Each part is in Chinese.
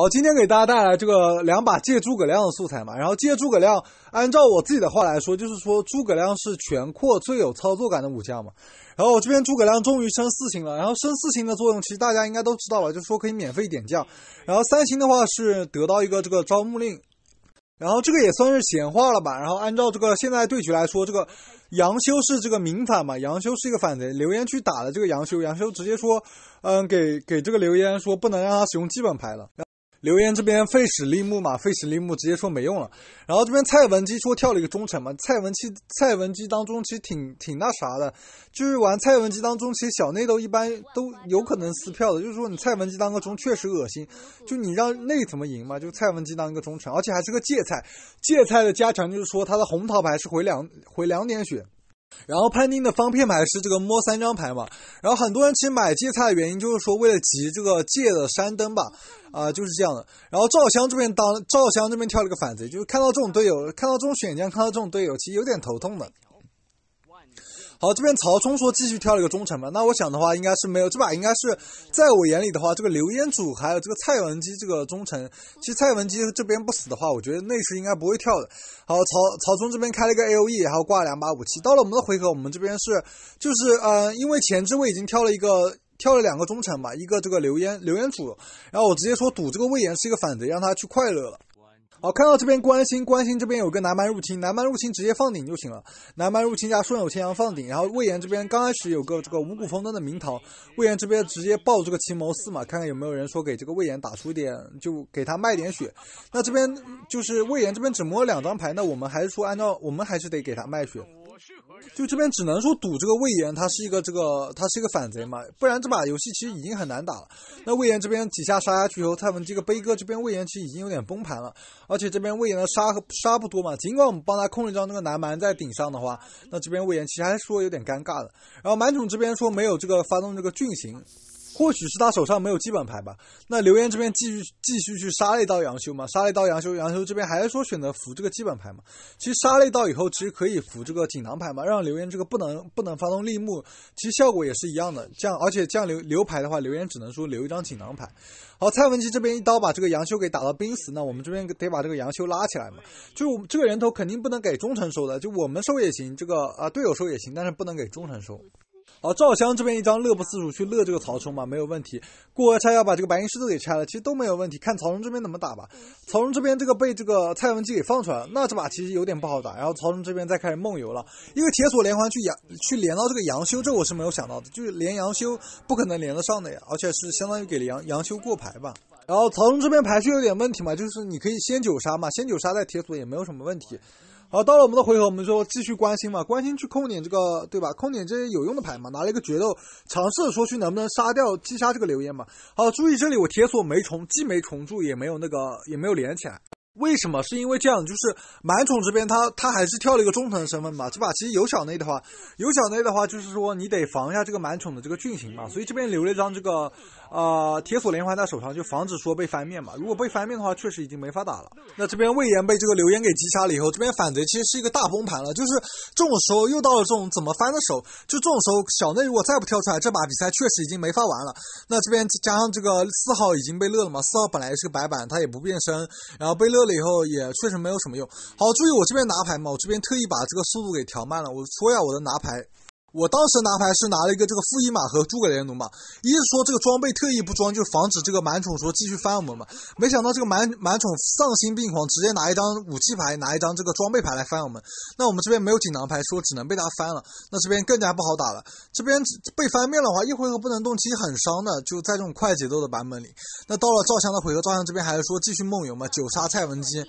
好，今天给大家带来这个两把借诸葛亮的素材嘛。然后借诸葛亮，按照我自己的话来说，就是说诸葛亮是全扩最有操作感的武将嘛。然后我这边诸葛亮终于升四星了。然后升四星的作用，其实大家应该都知道了，就是说可以免费点将。然后三星的话是得到一个这个招募令。然后这个也算是闲话了吧。然后按照这个现在对局来说，这个杨修是这个明反嘛？杨修是一个反贼，刘焉去打了这个杨修，杨修直接说：“嗯，给给这个刘焉说不能让他使用基本牌了。”刘言这边费史立木嘛，费史立木直接说没用了。然后这边蔡文姬说跳了一个忠诚嘛，蔡文姬蔡文姬当中其实挺挺那啥的，就是玩蔡文姬当中其实小内斗一般都有可能撕票的，就是说你蔡文姬当个中确实恶心，就你让内怎么赢嘛，就蔡文姬当一个忠诚，而且还是个芥菜，芥菜的加强就是说他的红桃牌是回两回两点血。然后判定的方片牌是这个摸三张牌嘛。然后很多人其实买芥菜的原因就是说为了集这个芥的山灯吧，啊，就是这样的。然后赵香这边当赵香这边跳了个反贼，就是看到这种队友，看到这种选将，看到这种队友，其实有点头痛的。好，这边曹冲说继续跳了一个忠臣嘛，那我想的话应该是没有，这把应该是在我眼里的话，这个刘焉主还有这个蔡文姬这个忠臣，其实蔡文姬这边不死的话，我觉得内饰应该不会跳的。好，曹曹冲这边开了一个 A O E，然后挂了两把武器。到了我们的回合，我们这边是就是呃，因为前置位已经挑了一个，挑了两个忠臣嘛，一个这个刘焉刘焉主，然后我直接说赌这个魏延是一个反贼，让他去快乐了。好，看到这边关心关心这边有个南蛮入侵，南蛮入侵直接放顶就行了。南蛮入侵加顺手牵羊放顶，然后魏延这边刚开始有个这个五谷丰登的名堂，魏延这边直接爆这个奇谋四嘛，看看有没有人说给这个魏延打出点，就给他卖点血。那这边就是魏延这边只摸两张牌，那我们还是说按照我们还是得给他卖血。就这边只能说赌这个魏延，他是一个这个，他是一个反贼嘛，不然这把游戏其实已经很难打了。那魏延这边几下杀下去以后，他们这个悲哥这边魏延其实已经有点崩盘了，而且这边魏延的杀杀不多嘛，尽管我们帮他控了一张那个南蛮在顶上的话，那这边魏延其实还是说有点尴尬的。然后蛮宠这边说没有这个发动这个郡行。或许是他手上没有基本牌吧。那刘言这边继续继续去杀了一刀杨修嘛，杀了一刀杨修，杨修这边还是说选择扶这个基本牌嘛。其实杀了一刀以后，其实可以扶这个锦囊牌嘛，让刘言这个不能不能发动立木，其实效果也是一样的。这样，而且这样留留牌的话，刘言只能说留一张锦囊牌。好，蔡文姬这边一刀把这个杨修给打到濒死，那我们这边得把这个杨修拉起来嘛。就这个人头肯定不能给忠臣收的，就我们收也行，这个啊队友收也行，但是不能给忠臣收。好，赵襄这边一张乐不思蜀去乐这个曹冲嘛，没有问题。过河拆桥把这个白银狮子给拆了，其实都没有问题。看曹冲这边怎么打吧。曹冲这边这个被这个蔡文姬给放出来了，那这把其实有点不好打。然后曹冲这边再开始梦游了，因为铁索连环去杨去连到这个杨修，这我是没有想到的，就是连杨修不可能连得上的呀，而且是相当于给杨杨修过牌吧。然后曹冲这边排序有点问题嘛，就是你可以先九杀嘛，先九杀再铁索也没有什么问题。好，到了我们的回合，我们说继续关心嘛，关心去控点这个，对吧？控点这些有用的牌嘛，拿了一个决斗，尝试说去能不能杀掉、击杀这个流言嘛。好，注意这里我铁索没重，既没重铸，也没有那个，也没有连起来。为什么？是因为这样，就是满宠这边他他还是跳了一个中层身份嘛。这把其实有小内的话，有小内的话，就是说你得防一下这个满宠的这个郡型嘛。所以这边留了一张这个，呃，铁索连环在手上，就防止说被翻面嘛。如果被翻面的话，确实已经没法打了。那这边魏延被这个刘焉给击杀了以后，这边反贼其实是一个大崩盘了。就是这种时候又到了这种怎么翻的手，就这种时候小内如果再不跳出来，这把比赛确实已经没法玩了。那这边加上这个四号已经被乐了嘛，四号本来是个白板，他也不变身，然后被乐了。以后也确实没有什么用。好，注意我这边拿牌嘛，我这边特意把这个速度给调慢了。我说呀，我的拿牌。我当时拿牌是拿了一个这个负一码和诸葛连弩嘛，一是说这个装备特意不装，就是防止这个满宠说继续翻我们嘛。没想到这个满满宠丧心病狂，直接拿一张武器牌，拿一张这个装备牌来翻我们。那我们这边没有锦囊牌，说只能被他翻了，那这边更加不好打了。这边被翻面的话，一回合不能动，其实很伤的，就在这种快节奏的版本里。那到了赵翔的回合，赵翔这边还是说继续梦游嘛，九杀蔡文姬。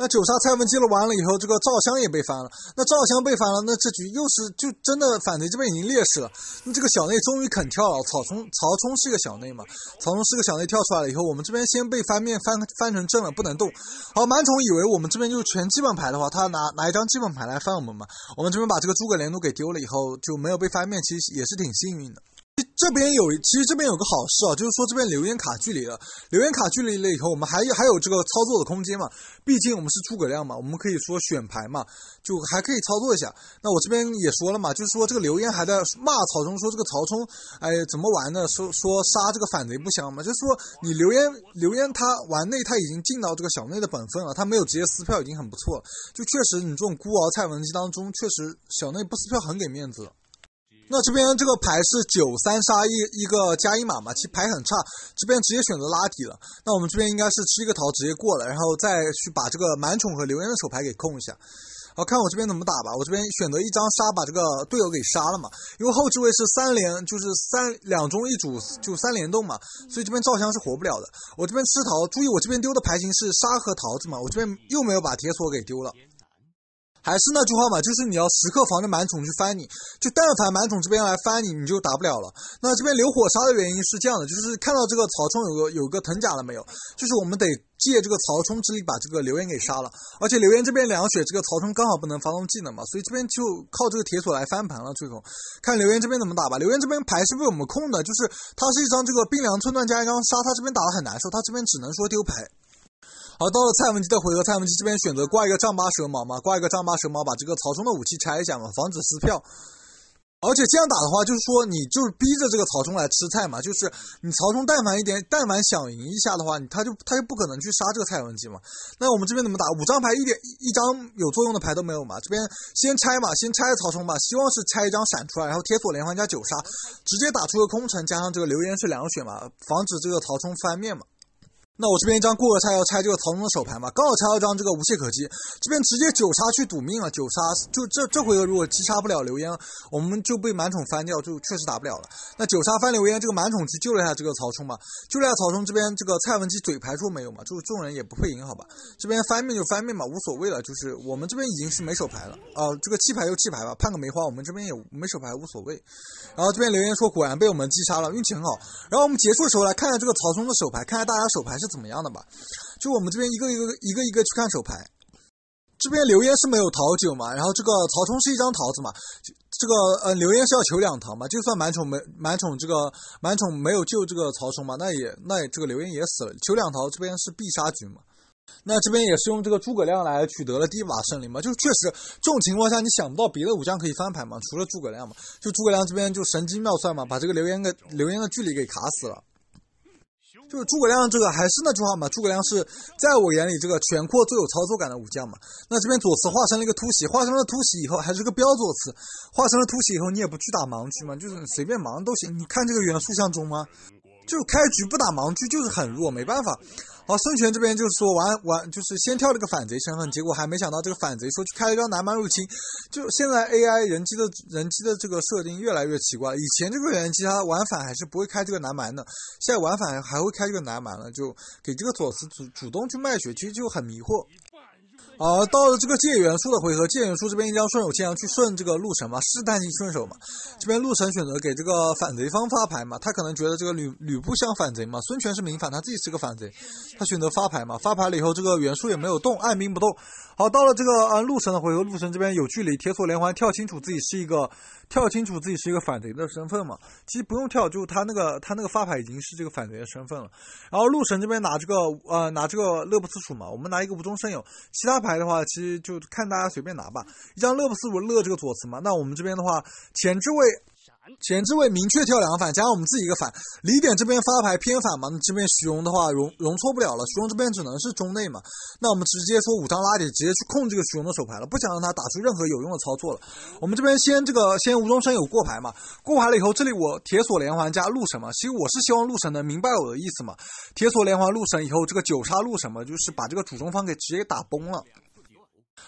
那九杀蔡文姬了完了以后，这个赵襄也被翻了。那赵襄被翻了，那这局又是就真的反贼这边已经劣势了。那这个小内终于肯跳了。曹冲曹冲是一个小内嘛？曹冲是个小内，跳出来了以后，我们这边先被翻面翻翻成正了，不能动。好，满宠以为我们这边就全基本牌的话，他拿拿一张基本牌来翻我们嘛？我们这边把这个诸葛连弩给丢了以后，就没有被翻面，其实也是挺幸运的。这边有，其实这边有个好事啊，就是说这边留言卡距离了，留言卡距离了以后，我们还还有这个操作的空间嘛，毕竟我们是诸葛亮嘛，我们可以说选牌嘛，就还可以操作一下。那我这边也说了嘛，就是说这个留言还在骂曹冲，说这个曹冲，哎，怎么玩呢？说说杀这个反贼不香吗？就是说你留言留言他玩内，他已经尽到这个小内的本分了，他没有直接撕票已经很不错了。就确实你这种孤傲蔡文姬当中，确实小内不撕票很给面子。那这边这个牌是九三杀一一个加一码嘛，其实牌很差，这边直接选择拉底了。那我们这边应该是吃一个桃直接过了，然后再去把这个满宠和刘焉的手牌给控一下。好，看我这边怎么打吧。我这边选择一张杀把这个队友给杀了嘛，因为后置位是三连，就是三两中一组就三联动嘛，所以这边赵相是活不了的。我这边吃桃，注意我这边丢的牌型是杀和桃子嘛，我这边又没有把铁锁给丢了。还是那句话嘛，就是你要时刻防着满宠去翻你，就但凡满宠这边来翻你，你就打不了了。那这边流火杀的原因是这样的，就是看到这个曹冲有个有个藤甲了没有？就是我们得借这个曹冲之力把这个刘焉给杀了。而且刘焉这边两血，这个曹冲刚好不能发动技能嘛，所以这边就靠这个铁索来翻盘了。最后看刘焉这边怎么打吧。刘焉这边牌是被我们控的，就是他是一张这个冰凉寸断加一张杀，他这边打的很难受，他这边只能说丢牌。好，到了蔡文姬的回合，蔡文姬这边选择挂一个丈八蛇矛嘛，挂一个丈八蛇矛，把这个曹冲的武器拆一下嘛，防止撕票。而且这样打的话，就是说你就是逼着这个曹冲来吃菜嘛，就是你曹冲但凡一点，但凡想赢一下的话，你他就他就不可能去杀这个蔡文姬嘛。那我们这边怎么打？五张牌一点一张有作用的牌都没有嘛，这边先拆嘛，先拆曹冲嘛，希望是拆一张闪出来，然后铁索连环加九杀，直接打出个空城，加上这个流言是两血嘛，防止这个曹冲翻面嘛。那我这边一张过河拆要拆，这个曹冲的手牌嘛，刚好拆到一张这个无懈可击，这边直接九杀去赌命了，九杀就这这回合如果击杀不了刘焉，我们就被满宠翻掉，就确实打不了了。那九杀翻刘焉，这个满宠去救了一下这个曹冲嘛，救了下曹冲这边这个蔡文姬嘴牌说没有嘛，就是众人也不会赢好吧？这边翻面就翻面嘛，无所谓了，就是我们这边已经是没手牌了，哦，这个弃牌就弃牌吧，判个梅花，我们这边也没手牌无所谓。然后这边刘焉说果然被我们击杀了，运气很好。然后我们结束的时候来看下这个曹冲的手牌，看看大家手牌是。怎么样的吧？就我们这边一个一个一个一个去看手牌，这边刘焉是没有桃酒嘛，然后这个曹冲是一张桃子嘛，这个呃刘焉是要求两桃嘛，就算满宠没满宠这个满宠没有救这个曹冲嘛，那也那也这个刘焉也死了，求两桃这边是必杀局嘛，那这边也是用这个诸葛亮来取得了第一把胜利嘛，就是确实这种情况下你想不到别的武将可以翻牌嘛，除了诸葛亮嘛，就诸葛亮这边就神机妙算嘛，把这个刘焉的刘焉的距离给卡死了。就是诸葛亮这个还是那句话嘛，诸葛亮是在我眼里这个全扩最有操作感的武将嘛。那这边左慈化成了一个突袭，化成了突袭以后还是个标左慈，化成了突袭以后你也不去打盲区嘛，就是随便盲都行。你看这个元素相中吗？就开局不打盲区就是很弱，没办法。好，孙权这边就是说玩玩，就是先跳了个反贼身份，结果还没想到这个反贼说去开了一张南蛮入侵，就现在 AI 人机的人机的这个设定越来越奇怪，以前这个人机他玩反还是不会开这个南蛮的，现在玩反还会开这个南蛮了，就给这个佐斯主主动去卖血其实就很迷惑。好，到了这个借元素的回合，借元素这边一张顺手牵羊去顺这个陆神嘛，试探性顺手嘛。这边陆神选择给这个反贼方发牌嘛，他可能觉得这个吕吕布像反贼嘛，孙权是明反，他自己是个反贼，他选择发牌嘛。发牌了以后，这个元素也没有动，按兵不动。好，到了这个呃陆神的回合，陆神这边有距离，铁索连环跳清楚自己是一个跳清楚自己是一个反贼的身份嘛。其实不用跳，就他那个他那个发牌已经是这个反贼的身份了。然后陆神这边拿这个呃拿这个乐不思蜀嘛，我们拿一个无中生有，其他牌。牌的话，其实就看大家随便拿吧。一张乐不思蜀，乐这个左慈嘛。那我们这边的话，前置位。前置位明确跳两个反，加上我们自己一个反。李典这边发牌偏反嘛，你这边徐荣的话，容容错不了了。徐荣这边只能是中内嘛，那我们直接说五张拉底，直接去控这个徐荣的手牌了，不想让他打出任何有用的操作了。我们这边先这个先无中生有过牌嘛，过牌了以后，这里我铁索连环加陆神嘛，其实我是希望陆神能明白我的意思嘛。铁索连环陆神以后，这个九杀陆什么，就是把这个主中方给直接打崩了。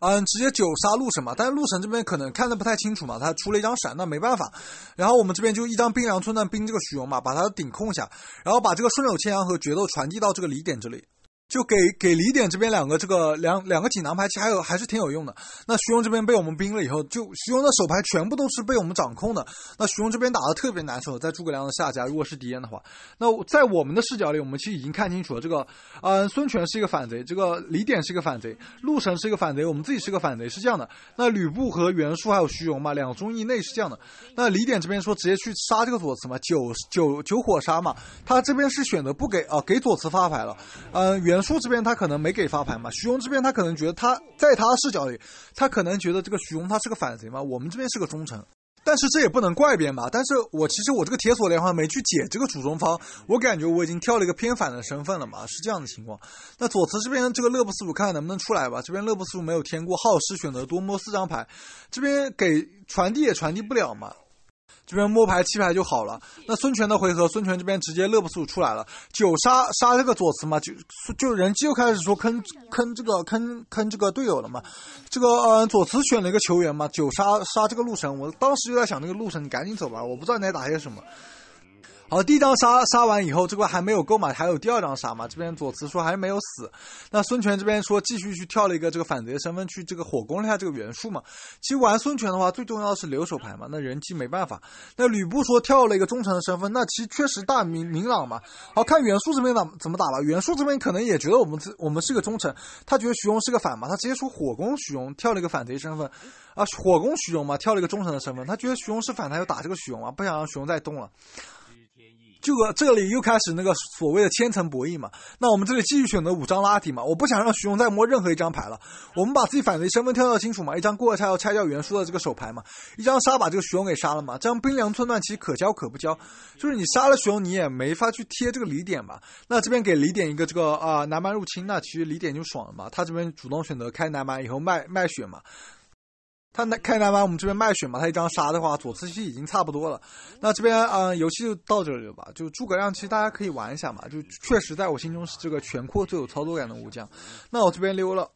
嗯，直接九杀陆神嘛，但是陆神这边可能看的不太清楚嘛，他出了一张闪，那没办法。然后我们这边就一张冰凉村断冰这个许荣嘛，把的顶控一下，然后把这个顺手牵羊和决斗传递到这个李典这里。就给给李典这边两个这个两两个锦囊牌，其实还有还是挺有用的。那徐荣这边被我们兵了以后，就徐荣的手牌全部都是被我们掌控的。那徐荣这边打的特别难受，在诸葛亮的下家，如果是敌人的话，那在我们的视角里，我们其实已经看清楚了这个，呃，孙权是一个反贼，这个李典是一个反贼，陆神是一个反贼，我们自己是个反贼，是这样的。那吕布和袁术还有徐荣嘛，两中一内是这样的。那李典这边说直接去杀这个左慈嘛，九九九火杀嘛，他这边是选择不给啊，给左慈发牌了，嗯，袁。袁术这边他可能没给发牌嘛，徐荣这边他可能觉得他在他视角里，他可能觉得这个徐荣他是个反贼嘛，我们这边是个忠诚，但是这也不能怪别人吧？但是我其实我这个铁索连环没去解这个主中方，我感觉我已经跳了一个偏反的身份了嘛，是这样的情况。那左慈这边这个乐不思蜀，看看能不能出来吧。这边乐不思蜀没有天过，耗时选择多摸四张牌，这边给传递也传递不了嘛。这边摸牌七牌就好了。那孙权的回合，孙权这边直接乐不思出来了。九杀杀这个左慈嘛，就就人机又开始说坑坑这个坑坑这个队友了嘛。这个呃左慈选了一个球员嘛，九杀杀这个陆神，我当时就在想，那个陆神你赶紧走吧，我不知道你在打些什么。好，第一张杀杀完以后，这关还没有够嘛？还有第二张杀嘛？这边左慈说还没有死。那孙权这边说继续去跳了一个这个反贼身份去这个火攻一下这个袁术嘛？其实玩孙权的话，最重要是留守牌嘛。那人机没办法。那吕布说跳了一个忠诚的身份，那其实确实大明明朗嘛。好看袁术这边怎怎么打了？袁术这边可能也觉得我们我们是个忠诚，他觉得徐荣是个反嘛，他直接出火攻徐荣，跳了一个反贼身份，啊，火攻徐荣嘛，跳了一个忠诚的身份，他觉得徐荣是反他要打这个徐荣嘛，不想让徐荣再动了。就这里又开始那个所谓的千层博弈嘛，那我们这里继续选择五张拉底嘛，我不想让徐勇再摸任何一张牌了。我们把自己反贼身份跳到清楚嘛，一张过拆要拆掉袁术的这个手牌嘛，一张杀把这个徐勇给杀了嘛，这张冰凉寸断其实可交可不交，就是你杀了徐勇你也没法去贴这个李典嘛。那这边给李典一个这个啊南蛮入侵，那其实李典就爽了嘛，他这边主动选择开南蛮以后卖卖血嘛。他开单吗？我们这边卖血嘛。他一张杀的话，左慈其实已经差不多了。那这边呃，游戏就到这里了吧。就诸葛亮其实大家可以玩一下嘛。就确实在我心中是这个全扩最有操作感的武将。那我这边溜了。